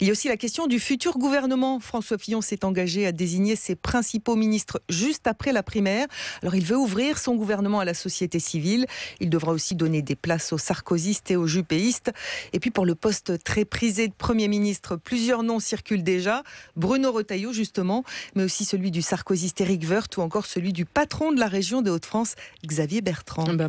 Il y a aussi la question du futur gouvernement. François Fillon s'est engagé à désigner ses principaux ministres juste après la primaire. Alors il veut ouvrir son gouvernement à la société civile. Il devra aussi donner des places aux sarkozystes et aux jupéistes. Et puis pour le poste très prisé de Premier ministre, plusieurs noms circulent déjà. Bruno Retailleau justement, mais aussi celui du sarkoziste eric Woerth ou encore celui du patron de la région des Hauts-de-France, Xavier Bertrand. Ah bah,